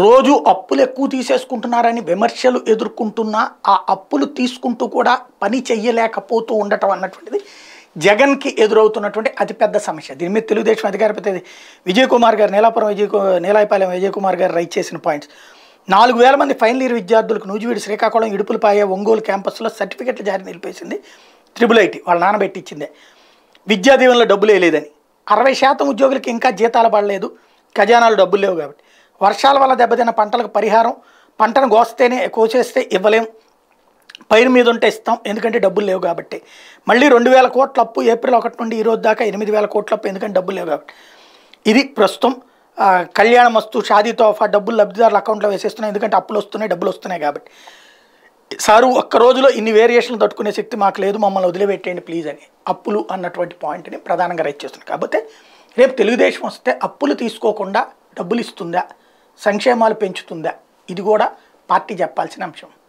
రోజు అప్పులు ఎక్కువ తీసేసుకుంటున్నారని విమర్శలు ఎదుర్కొంటున్న ఆ అప్పులు తీసుకుంటూ కూడా పని చెయ్యలేకపోతూ ఉండటం అన్నటువంటిది జగన్కి ఎదురవుతున్నటువంటి అతిపెద్ద సమస్య దీని మీద తెలుగుదేశం ప్రతినిధి విజయ్ కుమార్ గారు నీలాపురం విజయ్ నీలాయపాలెం విజయ్ కుమార్ గారు రైట్ చేసిన పాయింట్స్ నాలుగు వేల మంది ఫైనల్ ఇయర్ విద్యార్థులకు నూజివీడు శ్రీకాకుళం ఇడుపులపాయ ఒంగోలు క్యాంపస్లో సర్టిఫికెట్లు జారీ నిలిపేసింది త్రిబుల్ ఐటీ వాళ్ళ నానబెట్టించింది విద్యా దీవెనలో డబ్బులు వేయలేదని అరవై శాతం ఉద్యోగులకి ఇంకా జీతాలు పడలేదు ఖజానాలు డబ్బులు లేవు కాబట్టి వర్షాల వల్ల దెబ్బతిన్న పంటలకు పరిహారం పంటను కోస్తేనే కోసేస్తే ఇవ్వలేం పైరు మీద ఉంటే ఇస్తాం ఎందుకంటే డబ్బులు లేవు కాబట్టి మళ్ళీ రెండు వేల కోట్ల అప్పు ఏప్రిల్ ఒకటి నుండి ఈరోజు దాకా ఎనిమిది వేల కోట్ల అప్పు ఎందుకంటే డబ్బులు లేవు కాబట్టి ఇది ప్రస్తుతం కళ్యాణ మస్తు షాదీ ఆ డబ్బులు లబ్ధిదారుల అకౌంట్లో వేసేస్తున్నాయి ఎందుకంటే అప్పులు వస్తున్నాయి డబ్బులు వస్తున్నాయి కాబట్టి సారు ఒక్క రోజులో ఇన్ని వేరియేషన్లు తట్టుకునే శక్తి మాకు లేదు మమ్మల్ని వదిలిపెట్టేయండి ప్లీజ్ అని అప్పులు అన్నటువంటి పాయింట్ని ప్రధానంగా రైట్ చేస్తుంది కాకపోతే రేపు తెలుగుదేశం వస్తే అప్పులు తీసుకోకుండా డబ్బులు ఇస్తుందా సంక్షేమాలు పెంచుతుందా ఇది కూడా పార్టీ చెప్పాల్సిన అంశం